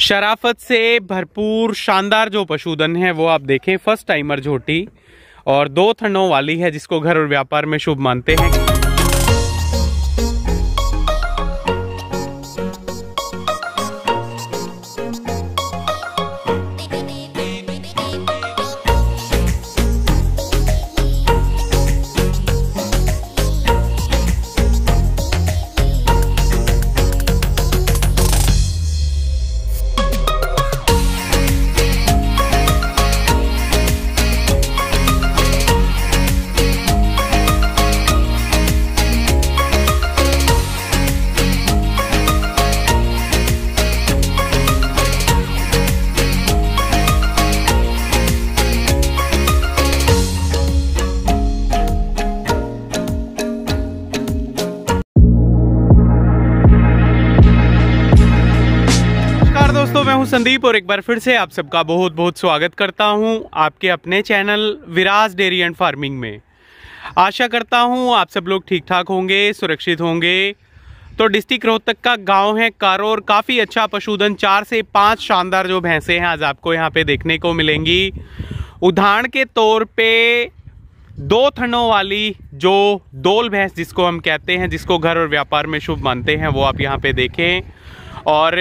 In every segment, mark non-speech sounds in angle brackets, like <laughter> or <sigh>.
शराफत से भरपूर शानदार जो पशुधन है वो आप देखें फर्स्ट टाइमर झोटी और दो थनों वाली है जिसको घर और व्यापार में शुभ मानते हैं संदीप और एक बार फिर से आप सबका बहुत बहुत स्वागत करता हूं आपके अपने channel Viraj dairy and farming में आशा करता हूं आप सब लोग ठीक ठाक होंगे सुरक्षित होंगे तो डिस्ट्रिक्ट रोहतक का गांव है कारोर काफ़ी अच्छा पशुधन चार से पांच शानदार जो भैंसें हैं आज आपको यहाँ पे देखने को मिलेंगी उदाहरण के तौर पर दो थनों वाली जो दोल भैंस जिसको हम कहते हैं जिसको घर और व्यापार में शुभ मानते हैं वो आप यहाँ पे देखें और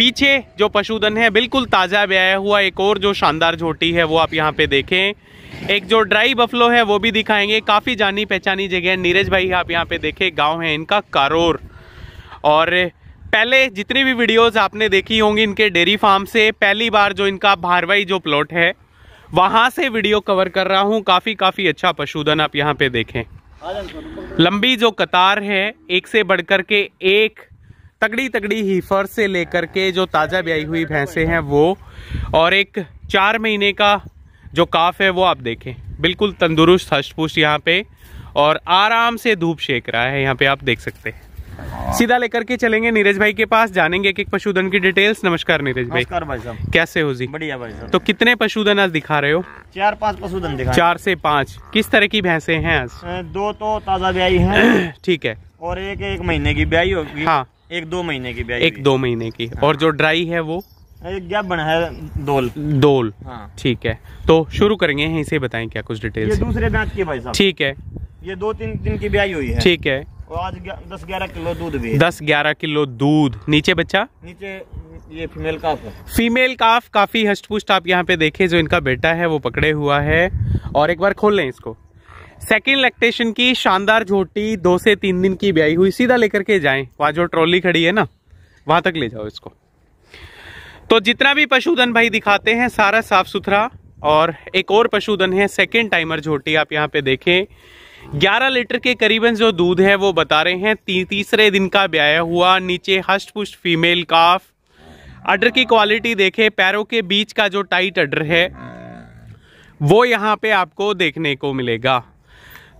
पीछे जो पशुधन है बिल्कुल ताज़ा ब्याया हुआ एक और जो शानदार झोटी है वो आप यहाँ पे देखें एक जो ड्राई बफलो है वो भी दिखाएंगे काफ़ी जानी पहचानी जगह है नीरज भाई आप यहाँ पे देखें गांव है इनका कारोर और पहले जितनी भी वीडियोस आपने देखी होंगी इनके डेयरी फार्म से पहली बार जो इनका भारवाई जो प्लॉट है वहाँ से वीडियो कवर कर रहा हूँ काफ़ी काफ़ी अच्छा पशुधन आप यहाँ पे देखें लंबी जो कतार है एक से बढ़कर के एक तगड़ी तगड़ी हीफर से लेकर के जो ताज़ा ब्याई हुई भैंसे हैं वो और एक चार महीने का जो काफ है वो आप देखें बिल्कुल तंदुरुस्त हष्टपुष्ट यहाँ पे और आराम से धूप शेक रहा है यहाँ पे आप देख सकते हैं सीधा लेकर के चलेंगे नीरज भाई के पास जानेंगे एक एक पशुधन की डिटेल्स नमस्कार नीरज भाई नमस्कार भाई साहब कैसे हो जी बढ़िया भाई साहब तो कितने पशुधन आज दिखा रहे हो चार पांच पशुधन दिखा चार से पांच किस तरह की भैंसे हैं आज दो तो ताजा ब्याई है <clears throat> ठीक है और एक एक महीने की ब्याई होगी हाँ एक दो महीने की एक दो महीने की हाँ। और जो ड्राई है वो एक गैप बना है दोल दोल हाँ। ठीक है तो शुरू करेंगे यहीं से बताएं क्या कुछ डिटेल दूसरे ब्याज की भाई साहब ठीक है ये दो तीन दिन की ब्याई हुई है ठीक है और आज दस ग्यारह किलो दूध भी दस ग्यारह किलो दूध नीचे बच्चा नीचे ये फीमेल काफ है फीमेल काफ काफी हष्टपुष्ट आप यहाँ पे देखे जो इनका बेटा है वो पकड़े हुआ है और एक बार खोल लें इसको सेकेंड लैक्टेशन की शानदार झोटी दो से तीन दिन की ब्याई हुई सीधा लेकर के जाएं वहाँ जो ट्रॉली खड़ी है ना वहाँ तक ले जाओ इसको तो जितना भी पशुधन भाई दिखाते हैं सारा साफ सुथरा और एक और पशुधन है सेकेंड टाइमर झोटी आप यहाँ पे देखें 11 लीटर के करीबन जो दूध है वो बता रहे हैं ती, तीसरे दिन का ब्याया हुआ नीचे हष्ट पुष्ट फीमेल काफ अडर की क्वालिटी देखे पैरों के बीच का जो टाइट अडर है वो यहाँ पे आपको देखने को मिलेगा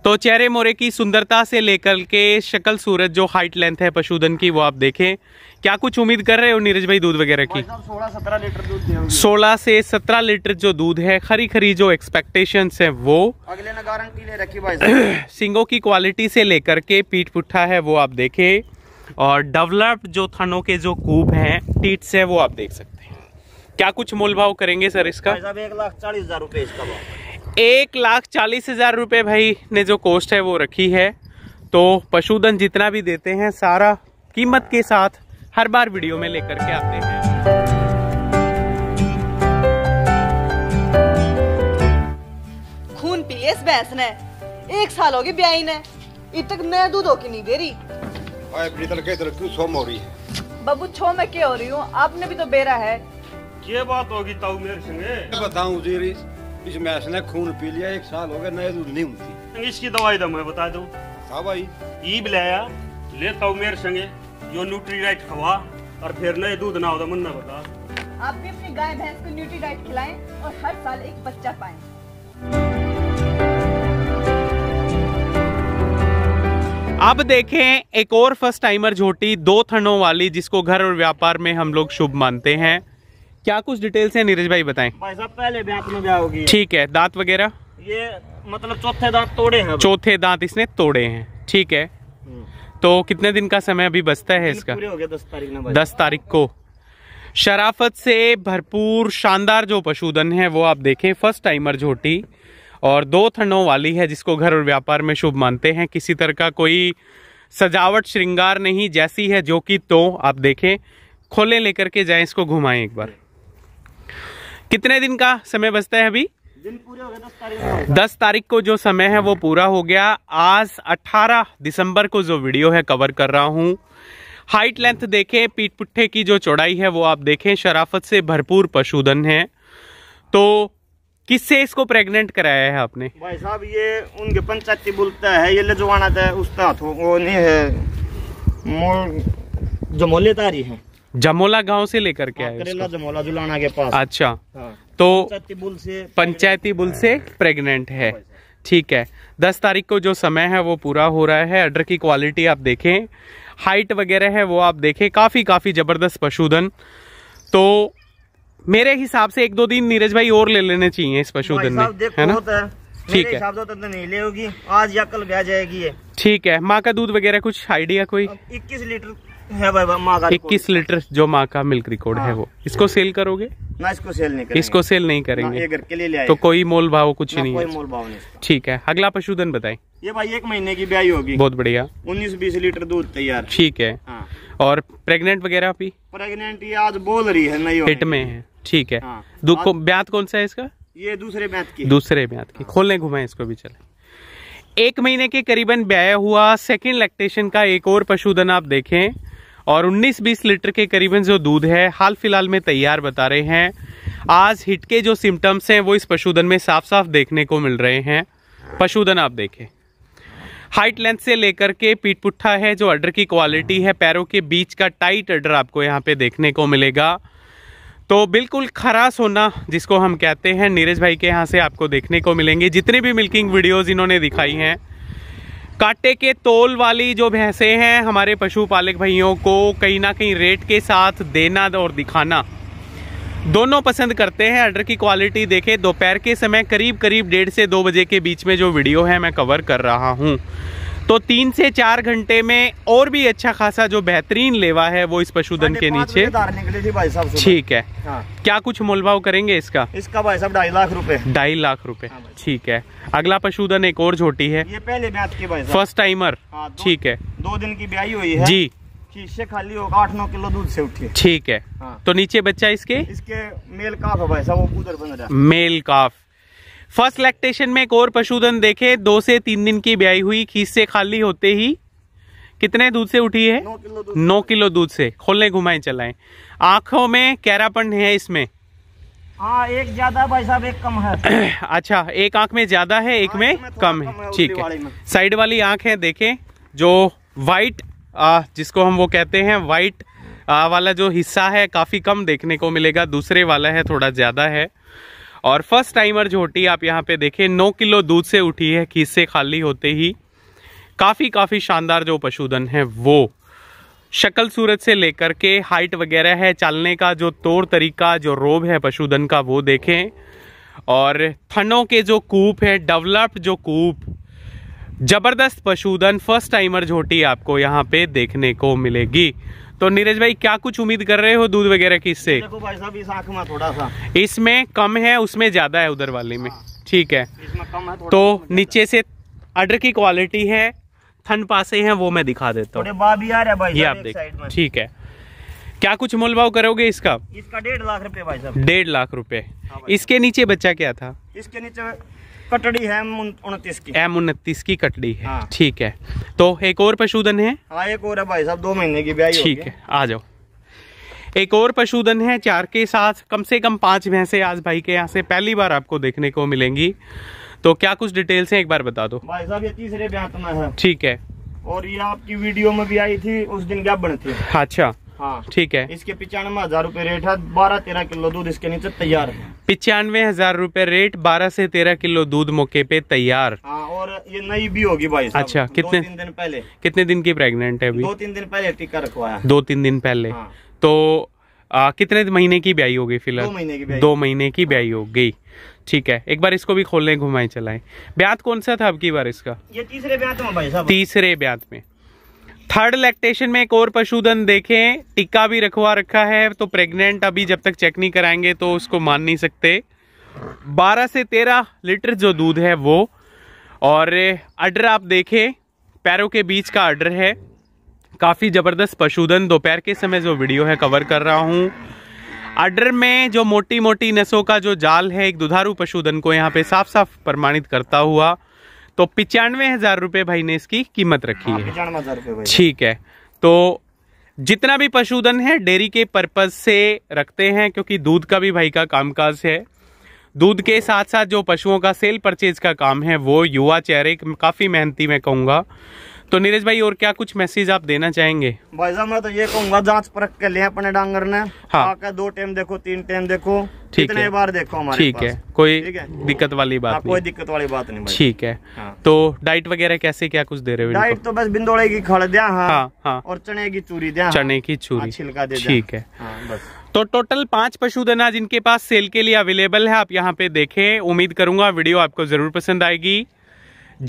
तो चेहरे मोरे की सुंदरता से लेकर के शक्ल सूरत जो हाइट लेंथ है पशुधन की वो आप देखें क्या कुछ उम्मीद कर रहे हो नीरज भाई दूध वगैरह की सोलह सत्रह लीटर दूध सोलह से सत्रह लीटर जो दूध है खरी खरी जो एक्सपेक्टेशन है वो अगले ने गारंटी ले रखी भाई <clears throat> सिंगों की क्वालिटी से लेकर के पीठ पुट्ठा है वो आप देखे और डेवलप्ड जो थनों के जो कूप है टीट्स है वो आप देख सकते हैं क्या कुछ मोल भाव करेंगे सर इसका एक लाख चालीस हजार रूपए एक लाख चालीस हज़ार रुपये भाई ने जो कॉस्ट है वो रखी है तो पशुधन जितना भी देते हैं सारा कीमत के साथ हर बार वीडियो में लेकर के आते हैं खून पी इस भैंस ने एक साल हो गई ब्याई ने इतक तक मैं दूध हो की नहीं दे रही सोम हो रही है बाबू छो मैं क्या हो रही हूँ आपने भी तो बेरा है क्या बात होगी ताऊ मेरे बताऊं जी इस मैस ने खून पी लिया एक साल हो गया नए दूध नहीं होती इसकी दवाई दम है बता दो हाँ भाई ई लेता हूँ मेरे संगे जो न्यूट्री राइट खवा और फिर नए दूध ना होता तो मुन्ना बता आप भी अपनी गाय भैंस को न्यूट्री राइट खिलाए और हर साल एक बच्चा पाए अब देखें एक और फर्स्ट टाइमर झोटी दो थनों वाली जिसको घर और व्यापार में हम लोग शुभ मानते हैं क्या कुछ डिटेल्स है नीरज भाई बताएं भाई साहब पहले ठीक है दांत वगैरह ये मतलब चौथे दांत तोड़े हैं चौथे दांत इसने तोड़े हैं ठीक है हम्म। तो कितने दिन का समय अभी बचता है इसका हो गया दस तारीख दस तारीख को शराफत से भरपूर शानदार जो पशुधन है वो आप देखें फर्स्ट टाइमर झोटी और दो थनों वाली है जिसको घर और व्यापार में शुभ मानते हैं किसी तरह का कोई सजावट श्रृंगार नहीं जैसी है जो कि तो आप देखें खोले लेकर के जाएं इसको घुमाएं एक बार कितने दिन का समय बचता है अभी दिन पूरे हो गए दस तारीख दस तारीख को जो समय है वो पूरा हो गया आज 18 दिसंबर को जो वीडियो है कवर कर रहा हूँ हाइट लेंथ देखें पीठ पुट्ठे की जो चौड़ाई है वो आप देखें शराफत से भरपूर पशुधन है तो किससे इसको प्रेग्नेंट कराया है आपने भाई साहब ये उनके पंचायती बोलता है ये लजवाना था उसका वो नहीं है मोल जो मोलेदारी है जमोला गांव से लेकर के आए जमोला जुलाना के पास अच्छा हाँ। तो पंचायती बुल से प्रेग्नेंट है हाँ। ठीक है दस तारीख को जो समय है वो पूरा हो रहा है अडर की क्वालिटी आप देखें हाइट वगैरह है वो आप देखें काफ़ी काफ़ी ज़बरदस्त पशुधन तो मेरे हिसाब से एक दो दिन नीरज भाई और ले लेने चाहिए इस पशुधन में है ना ठीक है तो तो नहीं ले होगी आज या कल जाएगी ठीक है माँ का दूध वगैरह कुछ आइडिया कोई इक्कीस लीटर इक्कीस लीटर जो माँ का मिल्क रिकॉर्ड है हाँ। वो इसको सेल करोगे ना इसको सेल नहीं करेंगे इसको सेल नहीं करेंगे घर के लिए ले तो कोई मोल भाव कुछ नहीं कोई मोल भाव नहीं ठीक है अगला पशुधन बताए ये भाई एक महीने की ब्याई होगी बहुत बढ़िया उन्नीस बीस लीटर दूध तैयार ठीक है हाँ। और प्रेग्नेंट वगैरह भी प्रेग्नेंट ये आज बोल रही है नहीं हिट में है ठीक है हाँ। कौन सा है इसका ये दूसरे ब्यात की दूसरे ब्यात की हाँ। खोलने घुमाए इसको भी चले एक महीने के करीबन ब्याया हुआ सेकेंड लैक्टेशन का एक और पशुधन आप देखें और 19-20 लीटर के करीबन जो दूध है हाल फिलहाल में तैयार बता रहे हैं आज हिट के जो सिम्टम्स हैं वो इस पशुधन में साफ साफ देखने को मिल रहे हैं पशुधन आप देखें हाइट लेंथ से लेकर के पीट पुट्ठा है जो अडर की क्वालिटी है पैरों के बीच का टाइट अडर आपको यहाँ पे देखने को मिलेगा तो बिल्कुल खरास होना जिसको हम कहते हैं नीरज भाई के यहाँ से आपको देखने को मिलेंगे जितने भी मिल्किंग वीडियोज़ इन्होंने दिखाई हैं काटे के तोल वाली जो भैंसें हैं हमारे पशुपालक भाइयों को कहीं ना कहीं रेट के साथ देना और दिखाना दोनों पसंद करते हैं अर्डर की क्वालिटी देखें दोपहर के समय करीब करीब डेढ़ से दो बजे के बीच में जो वीडियो है मैं कवर कर रहा हूँ तो तीन से चार घंटे में और भी अच्छा खासा जो बेहतरीन लेवा है वो इस पशुधन के नीचे थी भाई साहब ठीक है हाँ। क्या कुछ मोलभाव करेंगे इसका इसका भाई साहब ढाई लाख रुपए ढाई लाख रुपए हाँ ठीक है अगला पशुधन एक और छोटी है ये पहले के भाई फर्स्ट टाइमर हाँ, ठीक है दो दिन की ब्याई हुई है जी शीशे खाली होगा आठ नौ किलो दूध से उठी ठीक है हाँ। तो नीचे बच्चा इसके इसके मेल काफ है भाई साहब वो उधर बन रहा है मेल काफ फर्स्ट लैक्टेशन में एक और पशुधन देखे दो से तीन दिन की ब्याई हुई खीस से खाली होते ही कितने दूध से उठी है नौ किलो दूध से खोलने घुमाए चलाए आंखों में कैरापन है इसमें हाँ एक ज्यादा भाई साहब एक कम है <clears throat> अच्छा एक आंख में ज्यादा है एक में, कम है ठीक है साइड वाली आंख है देखे जो वाइट जिसको हम वो कहते हैं व्हाइट वाला जो हिस्सा है काफ़ी कम देखने को मिलेगा दूसरे वाला है थोड़ा ज़्यादा है और फर्स्ट टाइमर झोटी आप यहाँ पे देखें नौ किलो दूध से उठी है खीस से खाली होते ही काफ़ी काफ़ी शानदार जो पशुधन है वो शक्ल सूरत से लेकर के हाइट वगैरह है चलने का जो तौर तरीका जो रोब है पशुधन का वो देखें और थनों के जो कूप है डेवलप्ड जो कूप ज़बरदस्त पशुधन फर्स्ट टाइमर झोटी आपको यहाँ पे देखने को मिलेगी तो नीरज भाई क्या कुछ उम्मीद कर रहे हो दूध वगैरह की इससे देखो भाई साहब इस में थोड़ा सा इसमें कम है उसमें ज्यादा है उधर वाले में हाँ। ठीक है इसमें कम है तो नीचे से अडर की क्वालिटी है थन पासे हैं वो मैं दिखा देता हूँ ये आप देख ठीक है क्या कुछ मोल भाव करोगे इसका इसका डेढ़ लाख रुपए भाई साहब डेढ़ लाख रुपए हाँ इसके नीचे बच्चा क्या था इसके नीचे कटड़ी है उनतीस की एम उनतीस की कटड़ी है हाँ। ठीक है तो एक और पशुधन है हाँ एक और है भाई साहब दो महीने की ब्याह ठीक है आ जाओ एक और पशुधन है चार के साथ कम से कम पांच भैंसे आज भाई के यहाँ से पहली बार आपको देखने को मिलेंगी तो क्या कुछ डिटेल्स हैं एक बार बता दो भाई साहब ये तीसरे ब्यात में है ठीक है और ये आपकी वीडियो में भी आई थी उस दिन क्या बने थी अच्छा हाँ ठीक है इसके पिचानवे हजार रूपए रेट है बारह तेरह किलो दूध इसके नीचे तैयार है पिचानवे हजार रूपए रेट बारह से तेरह किलो दूध मौके पे तैयार हाँ, और ये नई भी होगी भाई अच्छा कितने दो तीन दिन पहले कितने दिन की प्रेग्नेंट है अभी दो तीन दिन पहले टीका रखवाया दो तीन दिन पहले हाँ। तो आ, कितने महीने की ब्याई होगी फिलहाल दो महीने की ब्याई दो महीने की ब्याई हो गई ठीक है एक बार इसको भी खोलने घुमाए चलाए ब्याह कौन सा था आपकी बार इसका ये तीसरे ब्याह में भाई साहब तीसरे ब्याह में थर्ड लैक्टेशन में एक और पशुधन देखें टिक्का भी रखवा रखा है तो प्रेग्नेंट अभी जब तक चेक नहीं कराएंगे तो उसको मान नहीं सकते 12 से 13 लीटर जो दूध है वो और अडर आप देखें पैरों के बीच का अडर है काफ़ी ज़बरदस्त पशुधन दोपहर के समय जो वीडियो है कवर कर रहा हूँ अडर में जो मोटी मोटी नसों का जो जाल है एक दुधारू पशुधन को यहाँ पे साफ साफ प्रमाणित करता हुआ तो पिचानवे हजार रुपए भाई ने इसकी कीमत रखी हाँ, है ठीक है तो जितना भी पशुधन है डेयरी के पर्पज से रखते हैं क्योंकि दूध का भी भाई का कामकाज है दूध के साथ साथ जो पशुओं का सेल परचेज का काम है वो युवा चेहरे काफ़ी मेहनती मैं कहूंगा तो नीरज भाई और क्या कुछ मैसेज आप देना चाहेंगे भाई साहब मैं तो ये कहूंगा जांच परख के लिए अपने डांगर ने हाँ दो टाइम देखो तीन टाइम देखो कितने बार देखो हमारे ठीक है कोई दिक्कत वाली बात हाँ, कोई दिक्कत वाली बात नहीं ठीक है हाँ। तो डाइट वगैरह कैसे क्या कुछ दे रहे हो डाइट तो बस बिंदोड़े की खड़ दिया हाँ। हाँ, हाँ। और चने की चूरी दिया चने की चूरी छिलका दे ठीक है तो टोटल पांच पशुधना जिनके पास सेल के लिए अवेलेबल है आप यहाँ पे देखें उम्मीद करूंगा वीडियो आपको जरूर पसंद आएगी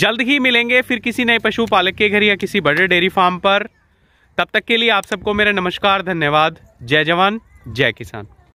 जल्द ही मिलेंगे फिर किसी नए पशुपालक के घर या किसी बड़े डेयरी फार्म पर तब तक के लिए आप सबको मेरा नमस्कार धन्यवाद जय जवान जय किसान